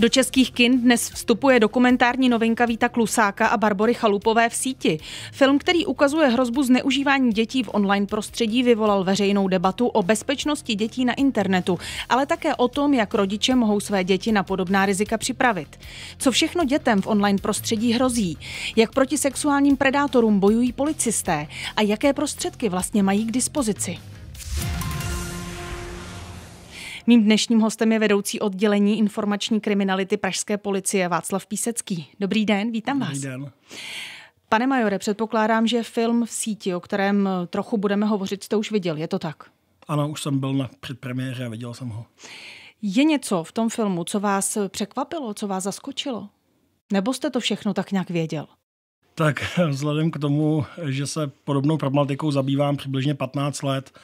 Do českých kin dnes vstupuje dokumentární novinka Víta Klusáka a Barbory Chalupové v síti. Film, který ukazuje hrozbu zneužívání dětí v online prostředí, vyvolal veřejnou debatu o bezpečnosti dětí na internetu, ale také o tom, jak rodiče mohou své děti na podobná rizika připravit. Co všechno dětem v online prostředí hrozí? Jak proti sexuálním predátorům bojují policisté? A jaké prostředky vlastně mají k dispozici? Mým dnešním hostem je vedoucí oddělení informační kriminality Pražské policie Václav Písecký. Dobrý den, vítám Dobrý vás. Den. Pane Majore, předpokládám, že film v síti, o kterém trochu budeme hovořit, jste už viděl, je to tak? Ano, už jsem byl na předpremiéře a viděl jsem ho. Je něco v tom filmu, co vás překvapilo, co vás zaskočilo? Nebo jste to všechno tak nějak věděl? Tak vzhledem k tomu, že se podobnou problematikou zabývám přibližně 15 let,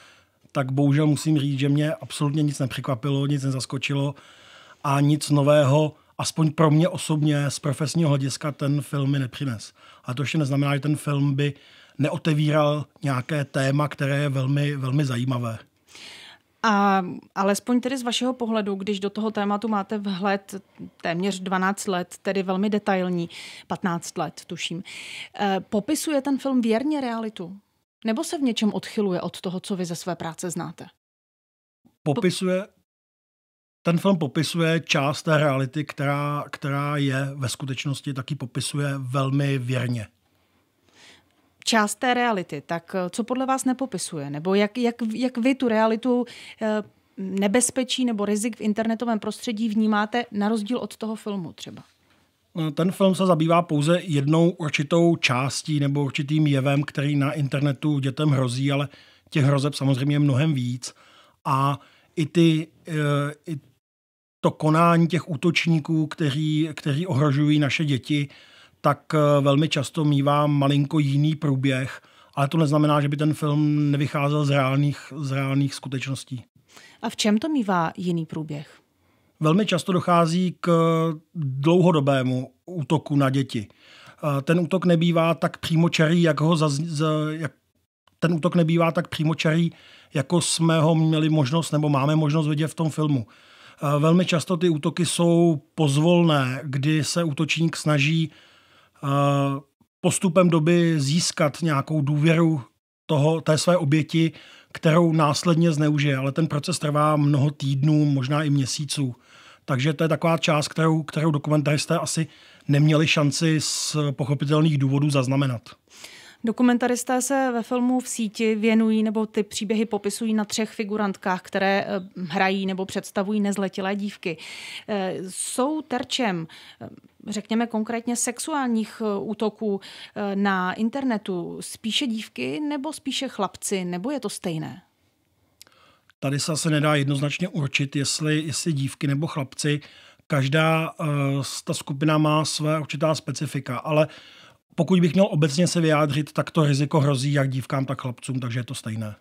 tak bohužel musím říct, že mě absolutně nic nepřekvapilo, nic nezaskočilo a nic nového, aspoň pro mě osobně z profesního hlediska, ten film mi nepřines. A to ještě neznamená, že ten film by neotevíral nějaké téma, které je velmi, velmi zajímavé. A alespoň tedy z vašeho pohledu, když do toho tématu máte vhled téměř 12 let, tedy velmi detailní, 15 let tuším, eh, popisuje ten film věrně realitu? Nebo se v něčem odchyluje od toho, co vy ze své práce znáte? Popisuje, ten film popisuje část té reality, která, která je ve skutečnosti, taky popisuje velmi věrně. Část té reality, tak eh, co podle vás nepopisuje? Nebo jak, jak, jak vy tu realitu eh, nebezpečí nebo rizik v internetovém prostředí vnímáte na rozdíl od toho filmu třeba? ten film se zabývá pouze jednou určitou částí nebo určitým jevem, který na internetu dětem hrozí, ale těch hrozeb samozřejmě je mnohem víc. A i, ty, eh, i to konání těch útočníků, kteří, kteří ohrožují naše děti, tak eh, velmi často mývá malinko jiný průběh, ale to neznamená, že by ten film nevycházel z reálných, z reálných skutečností. A v čem to mývá jiný průběh? velmi často dochází k dlouhodobému útoku na děti. Ten útok nebývá tak přímočarý, jak ho zaz, jak, ten útok nebývá tak přímočarý, jako jsme ho měli možnost nebo máme možnost vidět v tom filmu. Velmi často ty útoky jsou pozvolné, kdy se útočník snaží postupem doby získat nějakou důvěru toho, té své oběti, kterou následně zneužije, ale ten proces trvá mnoho týdnů, možná i měsíců. Takže to je taková část, kterou, kterou dokumentaristé asi neměli šanci z pochopitelných důvodů zaznamenat. Dokumentaristé se ve filmu v síti věnují nebo ty příběhy popisují na třech figurantkách, které eh, hrají nebo představují nezletilé dívky. Eh, jsou terčem, eh, řekněme konkrétně, sexuálních útoků na internetu spíše dívky nebo spíše chlapci, nebo je to stejné? Tady se asi nedá jednoznačně určit, jestli, jestli dívky nebo chlapci. Každá uh, ta skupina má své určitá specifika, ale pokud bych měl obecně se vyjádřit, tak to riziko hrozí jak dívkám, tak chlapcům, takže je to stejné.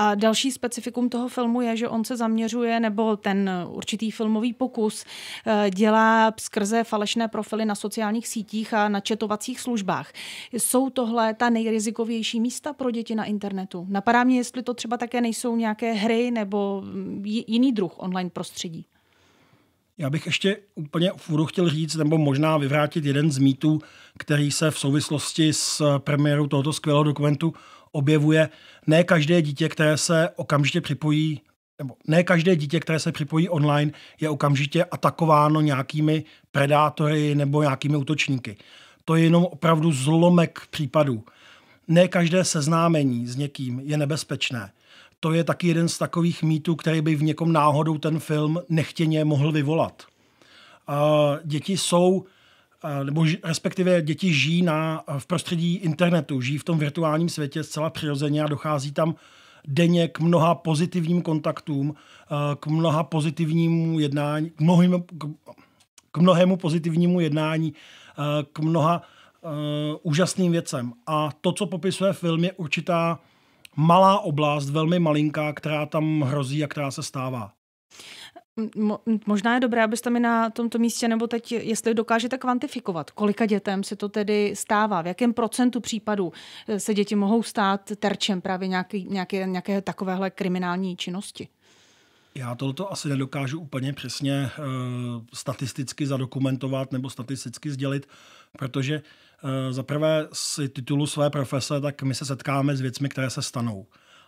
A další specifikum toho filmu je, že on se zaměřuje, nebo ten určitý filmový pokus eh, dělá skrze falešné profily na sociálních sítích a na četovacích službách. Jsou tohle ta nejrizikovější místa pro děti na internetu? Napadá mě, jestli to třeba také nejsou nějaké hry nebo mm, jiný druh online prostředí. Já bych ještě úplně v úvodu chtěl říct, nebo možná vyvrátit jeden z mýtů, který se v souvislosti s premiérou tohoto skvělého dokumentu objevuje ne každé dítě, které se okamžitě připojí nebo ne každé dítě, které se připojí online, je okamžitě atakováno nějakými predátory nebo nějakými útočníky. To je jenom opravdu zlomek případů. Ne každé seznámení s někým je nebezpečné. To je taky jeden z takových mýtů, který by v někom náhodou ten film nechtěně mohl vyvolat. Děti jsou nebo respektive děti žijí na, v prostředí internetu, žijí v tom virtuálním světě zcela přirozeně a dochází tam denně k mnoha pozitivním kontaktům, k mnoha pozitivnímu jednání, k, mnohým, k mnohému pozitivnímu jednání, k mnoha uh, úžasným věcem. A to, co popisuje film, je určitá malá oblast, velmi malinká, která tam hrozí a která se stává. Možná je dobré, abyste mi na tomto místě nebo teď, jestli dokážete kvantifikovat, kolika dětem se to tedy stává, v jakém procentu případů eh, se děti mohou stát terčem právě nějaký, nějaké, nějaké takovéhle kriminální činnosti? Já toto asi nedokážu úplně přesně e, statisticky zadokumentovat nebo statisticky sdělit, protože e, za prvé z titulu své profese, tak my se setkáme s věcmi, které se stanou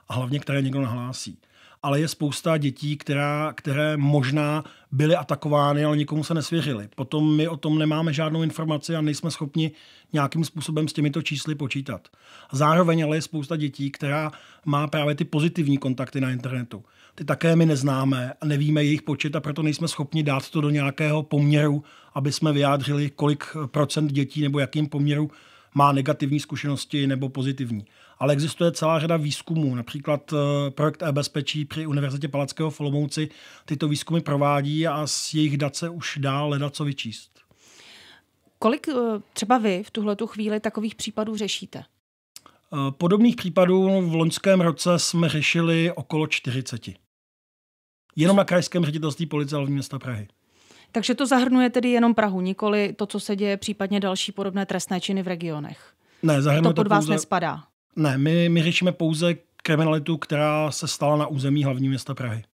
a hlavně které někdo nahlásí ale je spousta dětí, která, které možná byly atakovány, ale nikomu se nesvěřili. Potom my o tom nemáme žádnou informaci a nejsme schopni nějakým způsobem s těmito čísly počítat. Zároveň ale je spousta dětí, která má právě ty pozitivní kontakty na internetu. Ty také my neznáme a nevíme jejich počet a proto nejsme schopni dát to do nějakého poměru, aby jsme vyjádřili, kolik procent dětí nebo jakým poměru má negativní zkušenosti nebo pozitivní. Ale existuje celá řada výzkumů, například eh, projekt e-bezpečí při Univerzitě Palackého v Olomouci tyto výzkumy provádí a z jejich dat se už dá leda co vyčíst. Kolik eh, třeba vy v tuhle chvíli takových případů řešíte? Eh, podobných případů v loňském roce jsme řešili okolo 40. Jenom na krajském ředitelství policie hlavního města Prahy. Takže to zahrnuje tedy jenom Prahu, nikoli to, co se děje případně další podobné trestné činy v regionech. Ne, zahrnuje to, to pod pouze... vás nespadá. Ne, my, my řešíme pouze kriminalitu, která se stala na území hlavního města Prahy.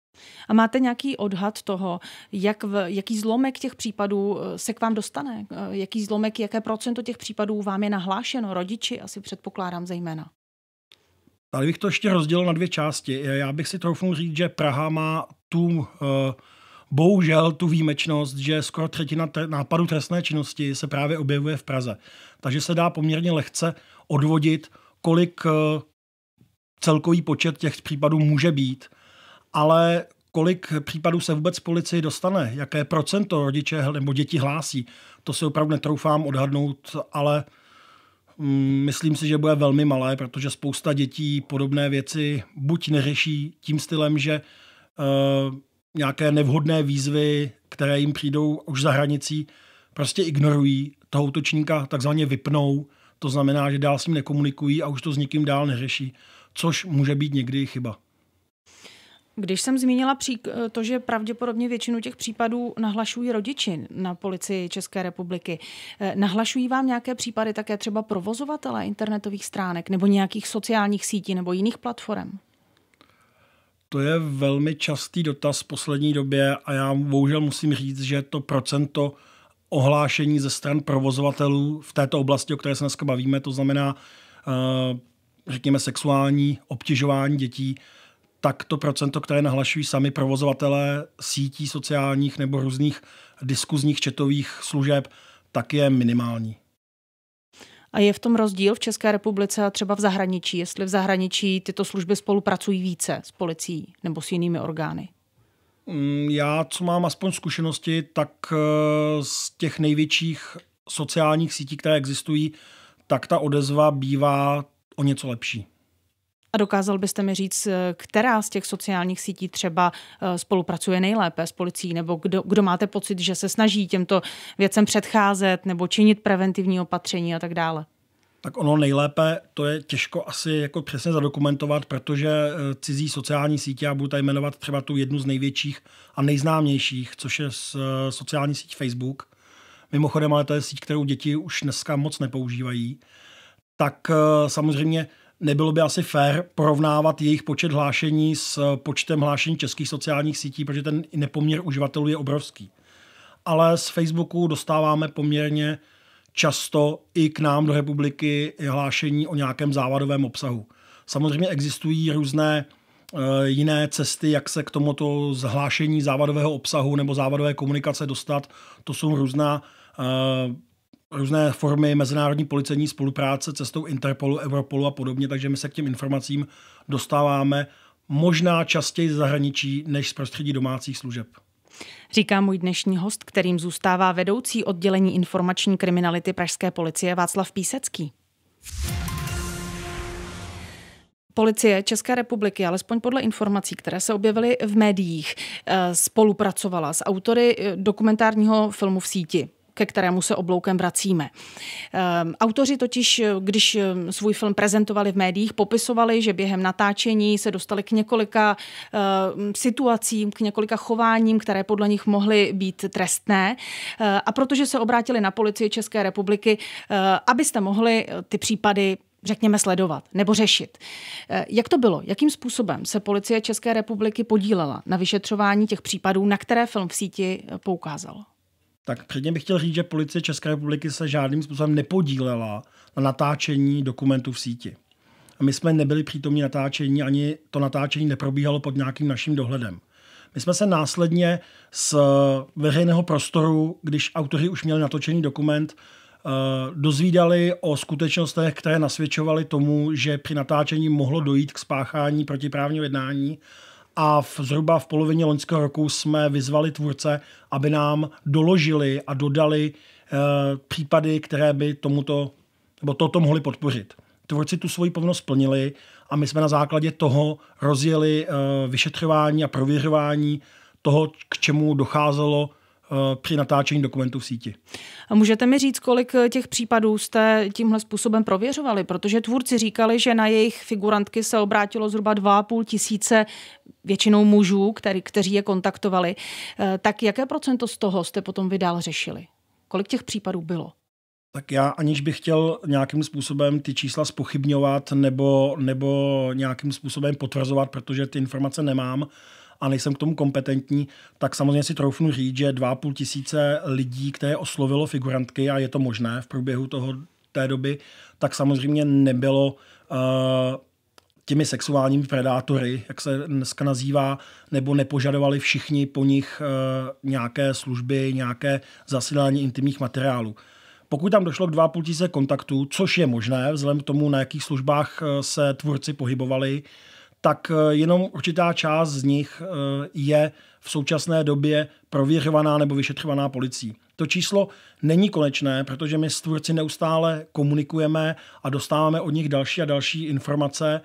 A máte nějaký odhad toho, jak v, jaký zlomek těch případů eh, se k vám dostane? Eh, jaký zlomek, jaké procento těch případů vám je nahlášeno? Rodiči asi předpokládám zejména. Tady bych to ještě rozdělil na dvě části. Já bych si troufnul říct, že Praha má tu uh, bohužel tu výjimečnost, že skoro třetina nápadů trestné činnosti se právě objevuje v Praze. Takže se dá poměrně lehce odvodit, kolik eh, celkový počet těch případů může být, ale kolik případů se vůbec policii dostane, jaké procento rodiče nebo děti hlásí, to si opravdu netroufám odhadnout, ale mm, myslím si, že bude velmi malé, protože spousta dětí podobné věci buď neřeší tím stylem, že eh, nějaké nevhodné výzvy, které jim přijdou už za hranicí, prostě ignorují, toho útočníka takzvaně vypnou, to znamená, že dál s ním nekomunikují a už to s nikým dál neřeší, což může být někdy chyba. Když jsem zmínila to, že pravděpodobně většinu těch případů nahlašují rodiči na policii České republiky, eh, nahlašují vám nějaké případy také třeba provozovatele internetových stránek nebo nějakých sociálních sítí nebo jiných platform? To je velmi častý dotaz v poslední době a já bohužel musím říct, že to procento ohlášení ze stran provozovatelů v této oblasti, o které se dneska bavíme, to znamená, eh, řekněme, sexuální obtěžování dětí, tak to procento, které nahlašují sami provozovatelé sítí sociálních nebo různých diskuzních četových služeb, tak je minimální. A je v tom rozdíl v České republice a třeba v zahraničí, jestli v zahraničí tyto služby spolupracují více s policií nebo s jinými orgány? Mm, já, co mám aspoň zkušenosti, tak eh, z těch největších sociálních sítí, které existují, tak ta odezva bývá o něco lepší. A dokázal byste mi říct, eh, která z těch sociálních sítí třeba eh, spolupracuje nejlépe s policií, nebo kdo, kdo máte pocit, že se snaží těmto věcem předcházet nebo činit preventivní opatření a tak dále? Tak ono nejlépe, to je těžko asi jako přesně zadokumentovat, protože eh, cizí sociální sítě, já budu tady jmenovat třeba tu jednu z největších a nejznámějších, což je sociální síť Facebook. Mimochodem, ale to je síť, kterou děti už dneska moc nepoužívají. Tak samozřejmě nebylo by asi fair porovnávat jejich počet hlášení s počtem hlášení českých sociálních sítí, protože ten nepoměr uživatelů je obrovský. Ale z Facebooku dostáváme poměrně často i k nám do republiky hlášení o nějakém závadovém obsahu. Samozřejmě existují různé eh, jiné cesty, jak se k tomuto zhlášení závadového obsahu nebo závadové komunikace dostat. To jsou různá eh, různé formy mezinárodní policejní spolupráce cestou Interpolu, Europolu a podobně, takže my se k těm informacím dostáváme možná častěji z zahraničí než z prostředí domácích služeb. Říká můj dnešní host, kterým zůstává vedoucí oddělení informační kriminality Pražské policie Václav Písecký. Policie České republiky, alespoň podle informací, které se objevily v médiích, eh, spolupracovala s autory eh, dokumentárního filmu v síti ke kterému se obloukem vracíme. Ehm, autoři totiž, když ehm, svůj film prezentovali v médiích, popisovali, že během natáčení se dostali k několika ehm, situacím, k několika chováním, které podle nich mohly být trestné. A protože se obrátili na policii České republiky, abyste mohli eh, ty případy řekněme, sledovat nebo řešit. Jak to bylo? Jakým způsobem se policie České republiky podílela na vyšetřování těch případů, na které film v síti eh, poukázal? Tak předně bych chtěl říct, že policie České republiky se žádným způsobem nepodílela na natáčení dokumentů v síti. A my jsme nebyli přítomní natáčení, ani to natáčení neprobíhalo pod nějakým naším dohledem. My jsme se následně z veřejného prostoru, když autoři už měli natočený dokument, eh, dozvídali o skutečnostech, které nasvědčovaly tomu, že při natáčení mohlo dojít k spáchání protiprávního jednání a v, zhruba v polovině loňského roku jsme vyzvali tvůrce, aby nám doložili a dodali uh, případy, které by tomuto, nebo toto mohli podpořit. Tvůrci tu svoji povinnost splnili a my jsme na základě toho rozjeli uh, vyšetřování a prověřování toho, k čemu docházelo Eh, při natáčení dokumentů v síti. A můžete mi říct, kolik eh, těch případů jste tímhle způsobem prověřovali? Protože tvůrci říkali, že na jejich figurantky se obrátilo zhruba 2,5 tisíce většinou mužů, který, kteří je kontaktovali. Eh, tak jaké procento z toho jste potom vy dál řešili? Kolik těch případů bylo? Tak já aniž bych chtěl nějakým způsobem ty čísla spochybňovat nebo, nebo nějakým způsobem potvrzovat, protože ty informace nemám, a nejsem k tomu kompetentní, tak samozřejmě si troufnu říct, že 2,5 tisíce lidí, které oslovilo figurantky a je to možné v průběhu toho té doby, tak samozřejmě nebylo uh, těmi sexuálními predátory, jak se dneska nazývá, nebo nepožadovali všichni po nich uh, nějaké služby, nějaké zasílání intimních materiálů. Pokud tam došlo k 2,5 tisíce kontaktů, což je možné, vzhledem k tomu, na jakých službách eh, se tvůrci pohybovali, uh, tak eh, jenom určitá část z nich eh, je v současné době prověřovaná nebo vyšetřovaná policií. To číslo není konečné, protože my s tvůrci neustále komunikujeme a dostáváme od nich další a další informace.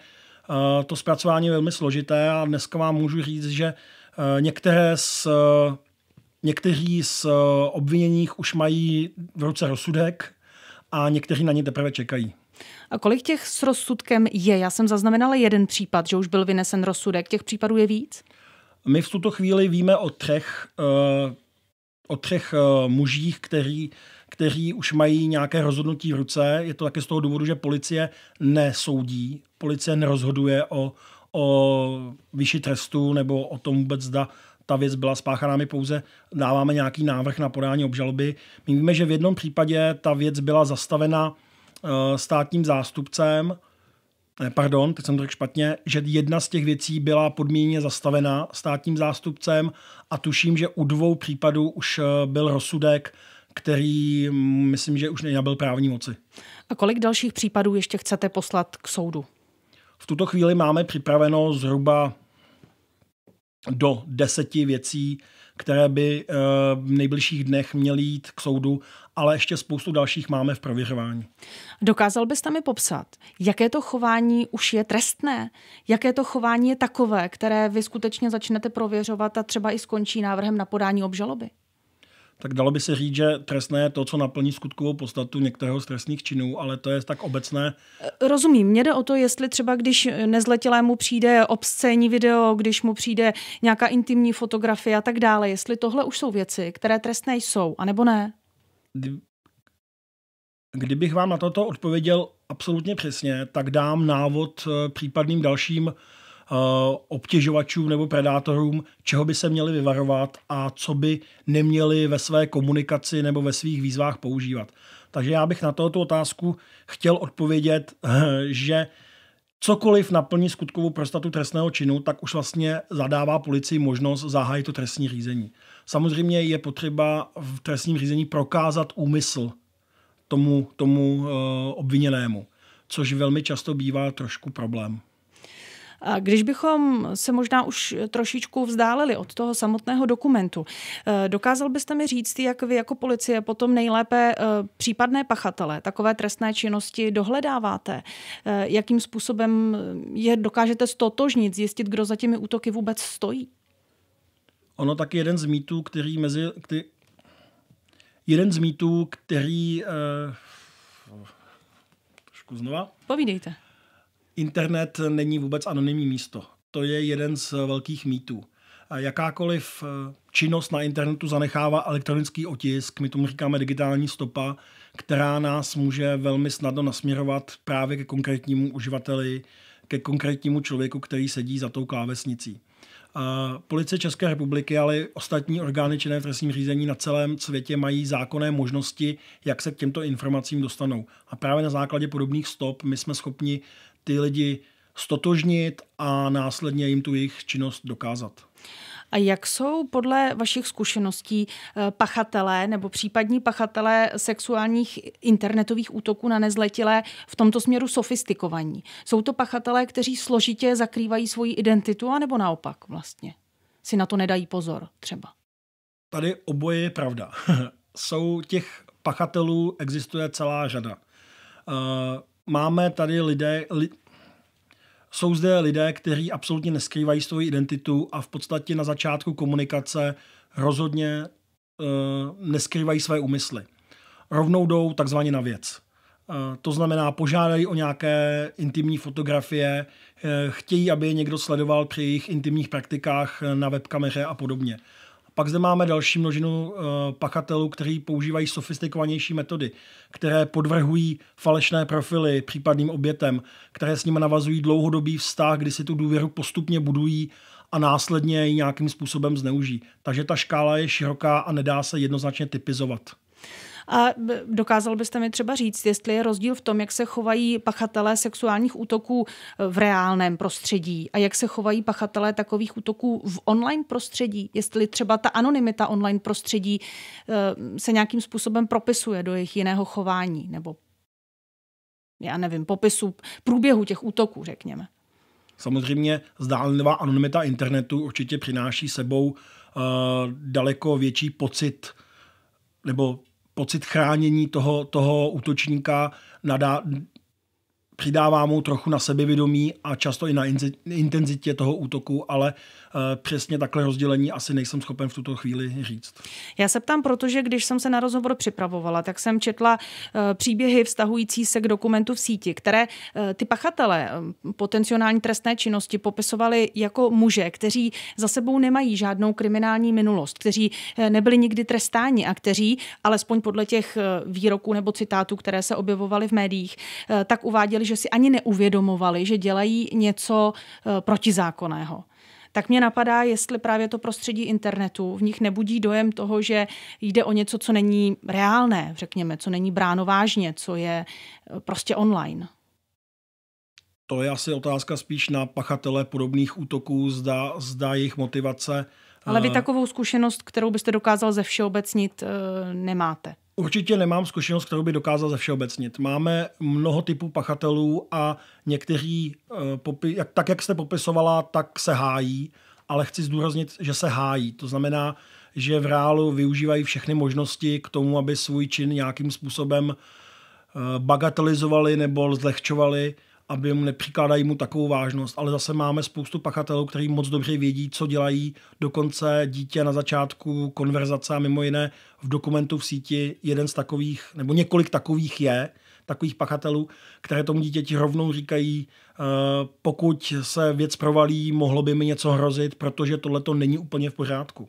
Eh, to zpracování je velmi složité a dneska vám můžu říct, že některé z, někteří z obviněních už mají v ruce rozsudek a někteří na ně teprve čekají. A kolik těch s rozsudkem je? Já jsem zaznamenala jeden případ, že už byl vynesen rozsudek. Těch případů je víc? My v tuto chvíli víme o třech, eh, o třech eh, mužích, který, kteří už mají nějaké rozhodnutí v ruce. Je to také z toho důvodu, že policie nesoudí, policie nerozhoduje o, o vyšší trestu nebo o tom vůbec, zda ta věc byla spáchaná, my pouze dáváme nějaký návrh na podání obžaloby. My víme, že v jednom případě ta věc byla zastavena Eh, státním zástupcem, ne, eh, pardon, teď jsem to řekl špatně, že jedna z těch věcí byla podmíněně zastavena státním zástupcem a tuším, že u dvou případů už eh, byl rozsudek, který mm, myslím, že už nenabyl právní moci. A kolik dalších případů ještě chcete poslat k soudu? V tuto chvíli máme připraveno zhruba do deseti věcí, které by eh, v nejbližších dnech měly jít k soudu, ale ještě spoustu dalších máme v prověřování. Dokázal byste mi popsat, jaké to chování už je trestné? Jaké to chování je takové, které vy skutečně začnete prověřovat a třeba i skončí návrhem na podání obžaloby? tak dalo by se říct, že trestné je to, co naplní skutkovou podstatu některého z trestných činů, ale to je tak obecné. Rozumím. mě jde o to, jestli třeba když nezletilému přijde obscénní video, když mu přijde nějaká intimní fotografie a tak dále, jestli tohle už jsou věci, které trestné jsou, anebo ne? Kdybych vám na toto odpověděl absolutně přesně, tak dám návod eh, případným dalším Eh, obtěžovačům nebo predátorům, čeho by se měli vyvarovat a co by neměli ve své komunikaci nebo ve svých výzvách používat. Takže já bych na tohoto otázku chtěl odpovědět, eh, že cokoliv naplní skutkovou prostatu trestného činu, tak už vlastně zadává policii možnost zahájit to trestní řízení. Samozřejmě je potřeba v trestním řízení prokázat úmysl tomu, tomu eh, obviněnému, což velmi často bývá trošku problém. Když bychom se možná už trošičku vzdáleli od toho samotného dokumentu, eh, dokázal byste mi říct, jak vy jako policie potom nejlépe eh, případné pachatele takové trestné činnosti dohledáváte? Eh, jakým způsobem je dokážete stotožnit, zjistit, kdo za těmi útoky vůbec stojí? Ono taky jeden z mýtů, který mezi, Kdy, jeden z mýtů, který eh, trošku znova. Povídejte internet není vůbec anonymní místo. To je jeden z velkých mýtů. Jakákoliv eh, činnost na internetu zanechává elektronický otisk, my tomu říkáme digitální stopa, která nás může velmi snadno nasměrovat právě ke konkrétnímu uživateli, ke konkrétnímu člověku, který sedí za tou klávesnicí. Eh, Policie České republiky, ale i ostatní orgány činné v trestním řízení na celém světě mají zákonné možnosti, jak se k těmto informacím dostanou. A právě na základě podobných stop my jsme schopni ty lidi stotožnit a následně jim tu jejich činnost dokázat. A jak jsou podle vašich zkušeností eh, pachatelé nebo případní pachatelé sexuálních internetových útoků na nezletilé v tomto směru sofistikovaní? Jsou to pachatelé, kteří složitě zakrývají svoji identitu, a nebo naopak vlastně? Si na to nedají pozor třeba? Tady oboje je pravda. jsou těch pachatelů, existuje celá řada. Uh, máme tady lidé, li, jsou zde lidé, kteří absolutně neskrývají svou identitu a v podstatě na začátku komunikace rozhodně e, neskrývají své úmysly. Rovnou jdou takzvaně na věc. E, to znamená, požádají o nějaké intimní fotografie, e, chtějí, aby je někdo sledoval při jejich intimních praktikách na webkameře a podobně. Pak zde máme další množinu eh, pachatelů, kteří používají sofistikovanější metody, které podvrhují falešné profily případným obětem, které s nimi navazují dlouhodobý vztah, kdy si tu důvěru postupně budují a následně ji nějakým způsobem zneužijí. Takže ta škála je široká a nedá se jednoznačně typizovat. A dokázal byste mi třeba říct, jestli je rozdíl v tom, jak se chovají pachatelé sexuálních útoků e, v reálném prostředí a jak se chovají pachatelé takových útoků v online prostředí, jestli třeba ta anonymita online prostředí e, se nějakým způsobem propisuje do jejich jiného chování nebo já nevím, popisu průběhu těch útoků, řekněme. Samozřejmě zdálenová anonymita internetu určitě přináší sebou uh, daleko větší pocit nebo pocit chránění toho, toho útočníka nadá, přidává mu trochu na sebevědomí a často i na intenzitě toho útoku, ale eh, přesně takhle rozdělení asi nejsem schopen v tuto chvíli říct. Já se ptám, protože když jsem se na rozhovor připravovala, tak jsem četla eh, příběhy vztahující se k dokumentu v síti, které eh, ty pachatele potenciální trestné činnosti popisovali jako muže, kteří za sebou nemají žádnou kriminální minulost, kteří nebyli nikdy trestáni a kteří, alespoň podle těch výroků nebo citátů, které se objevovaly v médiích, tak uváděli, že že si ani neuvědomovali, že dělají něco eh, protizákonného tak mě napadá, jestli právě to prostředí internetu v nich nebudí dojem toho, že jde o něco, co není reálné, řekněme, co není bráno vážně, co je eh, prostě online. To je asi otázka spíš na pachatele podobných útoků, zda, zda jejich motivace. Ale vy eh, takovou zkušenost, kterou byste dokázal ze všeobecnit, nemáte. Určitě nemám zkušenost, kterou by dokázal ze všeobecnit. Máme mnoho typů pachatelů a někteří, eh, tak jak jste popisovala, tak se hájí, ale chci zdůraznit, že se hájí. To znamená, že v reálu využívají všechny možnosti k tomu, aby svůj čin nějakým způsobem eh, bagatelizovali nebo zlehčovali aby mu nepřikládají mu takovou vážnost, ale zase máme spoustu pachatelů, kteří moc dobře vědí, co dělají. Dokonce dítě na začátku konverzace a mimo jiné v dokumentu v síti jeden z takových, nebo několik takových je, takových pachatelů, které tomu dítěti rovnou říkají, eh, pokud se věc provalí, mohlo by mi něco hrozit, protože tohle to není úplně v pořádku.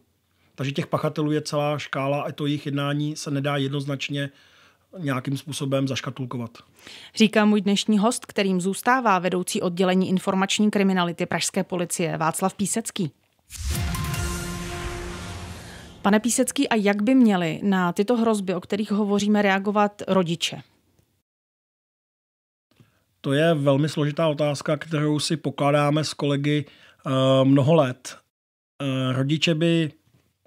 Takže těch pachatelů je celá škála a to jejich jednání se nedá jednoznačně nějakým způsobem zaškatulkovat. Říká můj dnešní host, kterým zůstává vedoucí oddělení informační kriminality Pražské policie Václav Písecký. Pane Písecký, a jak by měli na tyto hrozby, o kterých hovoříme, reagovat rodiče? To je velmi složitá otázka, kterou si pokládáme s kolegy eh, mnoho let. Eh, rodiče by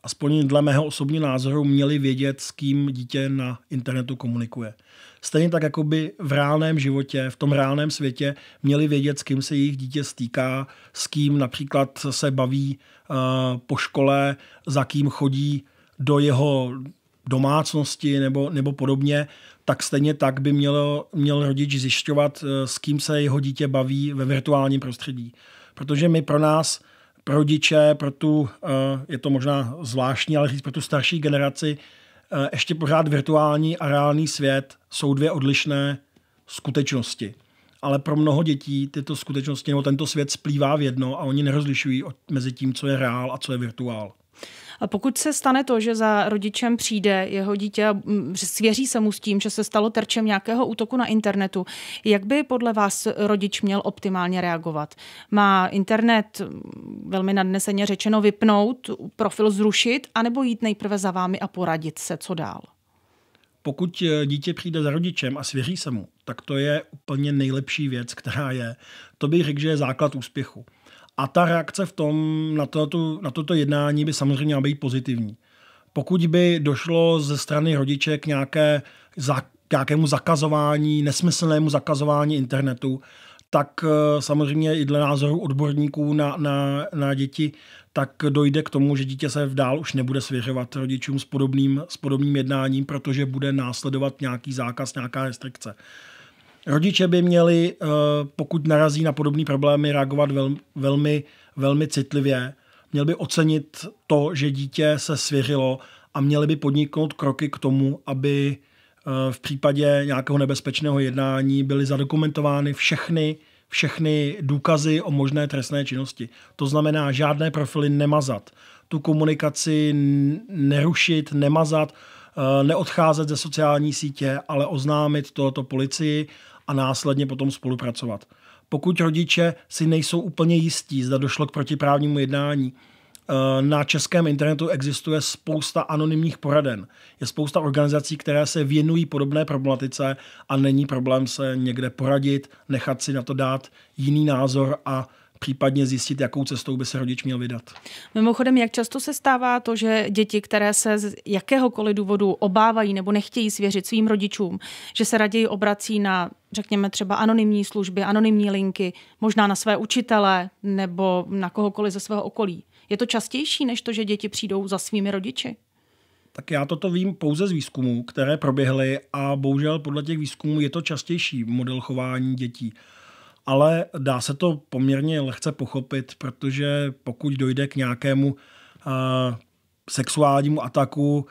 aspoň dle mého osobního názoru, měli vědět, s kým dítě na internetu komunikuje. Stejně tak, jako by v reálném životě, v tom reálném světě, měli vědět, s kým se jejich dítě stýká, s kým například se baví uh, po škole, za kým chodí do jeho domácnosti nebo, nebo podobně, tak stejně tak by mělo, měl rodič zjišťovat, eh, s kým se jeho dítě baví ve virtuálním prostředí. Protože my pro nás pro rodiče, pro tu, eh, je to možná zvláštní, ale říct pro tu starší generaci, eh, ještě pořád virtuální a reálný svět jsou dvě odlišné skutečnosti. Ale pro mnoho dětí tyto skutečnosti nebo tento svět splývá v jedno a oni nerozlišují mezi tím, co je reál a co je virtuál. A pokud se stane to, že za rodičem přijde jeho dítě a mm, svěří se mu s tím, že se stalo terčem nějakého útoku na internetu, jak by podle vás rodič měl optimálně reagovat? Má internet mm, velmi nadneseně řečeno vypnout, profil zrušit, anebo jít nejprve za vámi a poradit se, co dál? Pokud eh, dítě přijde za rodičem a svěří se mu, tak to je úplně nejlepší věc, která je. To bych řekl, že je základ úspěchu. A ta reakce v tom na, tohoto, na toto jednání by samozřejmě měla být pozitivní. Pokud by došlo ze strany rodiče k nějaké, za, nějakému zakazování, nesmyslnému zakazování internetu, tak eh, samozřejmě i dle názoru odborníků na, na, na děti, tak dojde k tomu, že dítě se v dál už nebude svěřovat rodičům s podobným, s podobným jednáním, protože bude následovat nějaký zákaz, nějaká restrikce. Rodiče by měli, eh, pokud narazí na podobné problémy, reagovat velmi, velmi, velmi citlivě. Měl by ocenit to, že dítě se svěřilo a měli by podniknout kroky k tomu, aby eh, v případě nějakého nebezpečného jednání byly zadokumentovány všechny, všechny důkazy o možné trestné činnosti. To znamená žádné profily nemazat, tu komunikaci nerušit, nemazat, eh, neodcházet ze sociální sítě, ale oznámit tohoto policii a následně potom spolupracovat. Pokud rodiče si nejsou úplně jistí, zda došlo k protiprávnímu jednání, eh, na českém internetu existuje spousta anonymních poraden. Je spousta organizací, které se věnují podobné problematice a není problém se někde poradit, nechat si na to dát jiný názor a případně zjistit, jakou cestou by se rodič měl vydat. Mimochodem, jak často se stává to, že děti, které se z jakéhokoliv důvodu obávají nebo nechtějí svěřit svým rodičům, že se raději obrací na, řekněme, třeba anonymní služby, anonymní linky, možná na své učitele nebo na kohokoliv ze svého okolí. Je to častější než to, že děti přijdou za svými rodiči? Tak já toto vím pouze z výzkumů, které proběhly a bohužel podle těch výzkumů je to častější model chování dětí ale dá se to poměrně lehce pochopit, protože pokud dojde k nějakému uh, sexuálnímu ataku,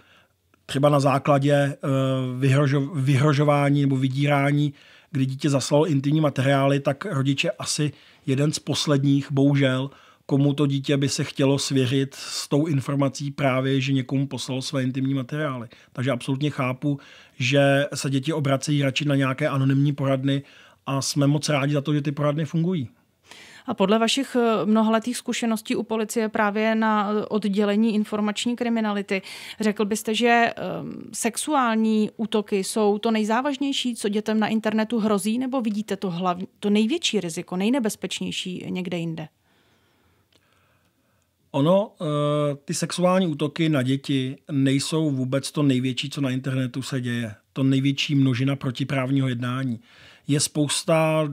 třeba na základě uh, vyhrožo, vyhrožování nebo vydírání, kdy dítě zaslalo intimní materiály, tak rodiče asi jeden z posledních, bohužel, komu to dítě by se chtělo svěřit s tou informací právě, že někomu poslalo své intimní materiály. Takže absolutně chápu, že se děti obracejí radši na nějaké anonymní poradny, a jsme moc rádi za to, že ty poradny fungují. A podle vašich eh, mnohaletých zkušeností u policie právě na eh, oddělení informační kriminality, řekl byste, že ehm, sexuální útoky jsou to nejzávažnější, co dětem na internetu hrozí, nebo vidíte to, hlavní, to největší riziko, nejnebezpečnější někde jinde? Ono, eh, ty sexuální útoky na děti nejsou vůbec to největší, co na internetu se děje. To největší množina protiprávního jednání je spousta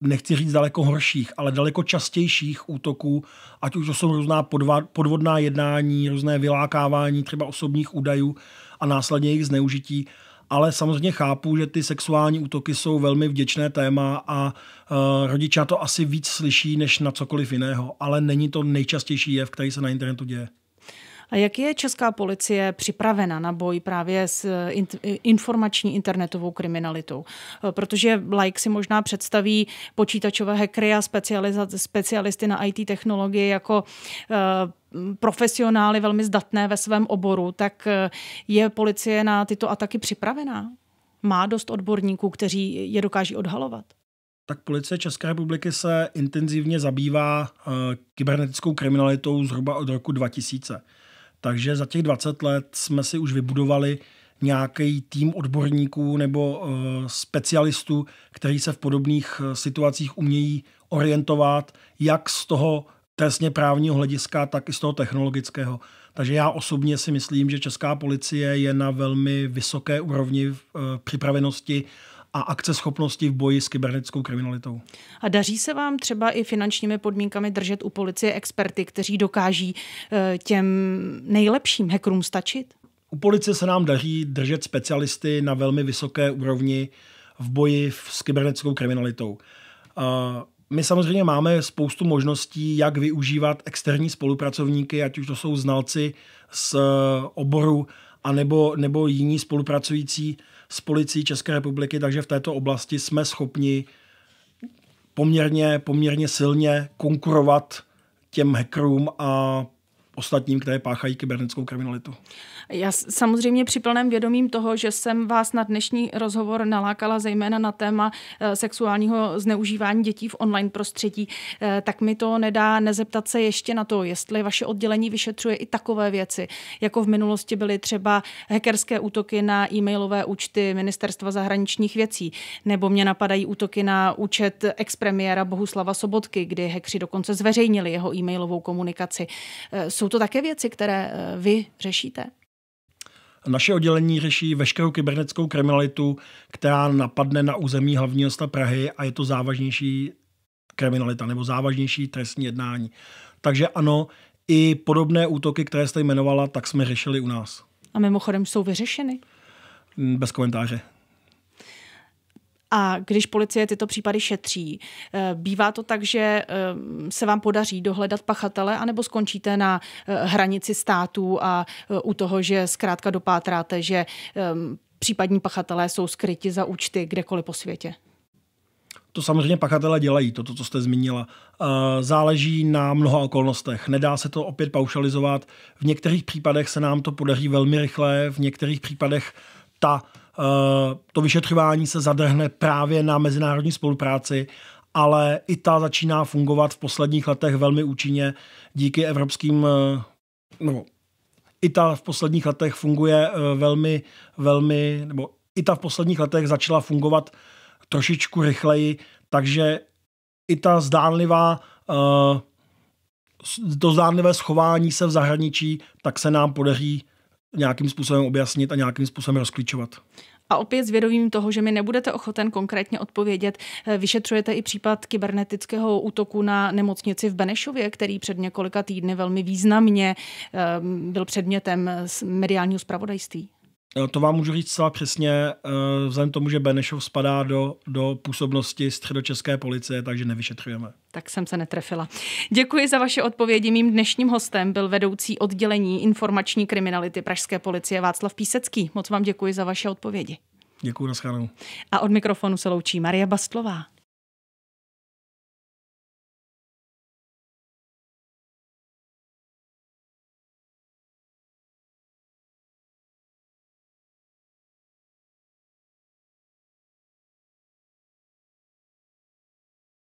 nechci říct daleko horších, ale daleko častějších útoků, ať už to jsou různá podva, podvodná jednání, různé vylákávání třeba osobních údajů a následně jejich zneužití. Ale samozřejmě chápu, že ty sexuální útoky jsou velmi vděčné téma a uh, rodiče to asi víc slyší než na cokoliv jiného, ale není to nejčastější jev, který se na internetu děje. A jak je česká policie připravena na boj právě s eh, eh, informační internetovou kriminalitou? Eh, protože like si možná představí počítačové hackery a specialisty na IT technologie jako profesionály velmi zdatné ve svém oboru, tak je policie na tyto ataky připravená? Má dost odborníků, kteří je dokáží odhalovat? Tak policie České republiky se intenzivně zabývá uh, kybernetickou kriminalitou zhruba od roku 2000. Takže za těch 20 let jsme si už vybudovali nějaký tým odborníků nebo uh, specialistů, kteří se v podobných eh, situacích umějí orientovat, jak z toho trestně právního hlediska, tak i z toho technologického. Takže já osobně si myslím, že česká policie je na velmi vysoké úrovni uh, připravenosti a akceschopnosti v boji s kybernetickou kriminalitou. A daří se vám třeba i finančními podmínkami držet u policie experty, kteří dokáží eh, těm nejlepším hackerům stačit? U policie se nám daří držet specialisty na velmi vysoké úrovni v boji s kybernetickou kriminalitou. Eh, my samozřejmě máme spoustu možností, jak využívat externí spolupracovníky, ať už to jsou znalci z eh, oboru, anebo nebo jiní spolupracující s policií České republiky, takže v této oblasti jsme schopni poměrně, poměrně silně konkurovat těm hackerům a ostatním, které páchají kybernetickou kriminalitu. Já samozřejmě při plném vědomím toho, že jsem vás na dnešní rozhovor nalákala zejména na téma eh, sexuálního zneužívání dětí v online prostředí, eh, tak mi to nedá nezeptat se ještě na to, jestli vaše oddělení vyšetřuje i takové věci, jako v minulosti byly třeba hackerské útoky na e-mailové účty Ministerstva zahraničních věcí, nebo mě napadají útoky na účet expremiéra Bohuslava Sobotky, kdy hackři dokonce zveřejnili jeho e-mailovou komunikaci. Eh, jsou jsou to také věci, které eh, vy řešíte? Naše oddělení řeší veškerou kybernetickou kriminalitu, která napadne na území hlavního města Prahy a je to závažnější kriminalita nebo závažnější trestní jednání. Takže ano, i podobné útoky, které jste jmenovala, tak jsme řešili u nás. A mimochodem jsou vyřešeny? Hm, bez komentáře. A když policie tyto případy šetří, eh, bývá to tak, že eh, se vám podaří dohledat pachatele, anebo skončíte na eh, hranici států a u toho, že zkrátka dopátráte, že případní pachatelé jsou skryti za účty kdekoliv po světě? To samozřejmě pachatele dělají, to, to co jste zmínila. Záleží na mnoha okolnostech. Nedá se to opět paušalizovat. V některých případech se nám to podaří velmi rychle, v některých případech ta Eh, to vyšetřování se zadrhne právě na mezinárodní spolupráci, ale i ta začíná fungovat v posledních letech velmi účinně díky evropským eh, nebo i ta v posledních letech funguje eh, velmi, velmi, nebo i ta v posledních letech začala fungovat trošičku rychleji, takže i ta zdánlivá to zdánlivé schování se v zahraničí, tak se nám podaří nějakým způsobem objasnit a nějakým způsobem rozklíčovat. A opět s vědomím toho, že mi nebudete ochoten konkrétně odpovědět, eh, vyšetřujete i případ kybernetického útoku na nemocnici v Benešově, který před několika týdny velmi významně eh, byl předmětem mediálního zpravodajství. Eh, to vám můžu říct celá přesně, eh, vzhledem tomu, že Benešov spadá do, do působnosti středočeské policie, takže nevyšetřujeme. Tak jsem se netrefila. Děkuji za vaše odpovědi. Mým dnešním hostem byl vedoucí oddělení informační kriminality Pražské policie Václav Písecký. Moc vám děkuji za vaše odpovědi. Děkuji, nashledanou. A od mikrofonu se loučí Marie Bastlová.